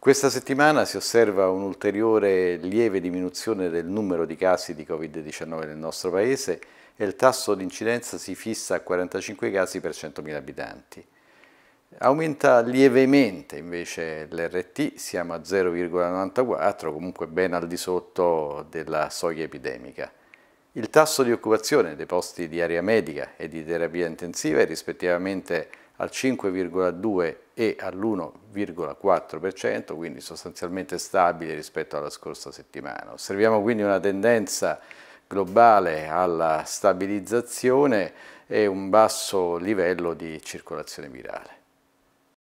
Questa settimana si osserva un'ulteriore lieve diminuzione del numero di casi di Covid-19 nel nostro Paese e il tasso di incidenza si fissa a 45 casi per 100.000 abitanti. Aumenta lievemente invece l'RT, siamo a 0,94, comunque ben al di sotto della soglia epidemica. Il tasso di occupazione dei posti di area medica e di terapia intensiva è rispettivamente al 5,2% e all'1,4%, quindi sostanzialmente stabile rispetto alla scorsa settimana. Osserviamo quindi una tendenza globale alla stabilizzazione e un basso livello di circolazione virale.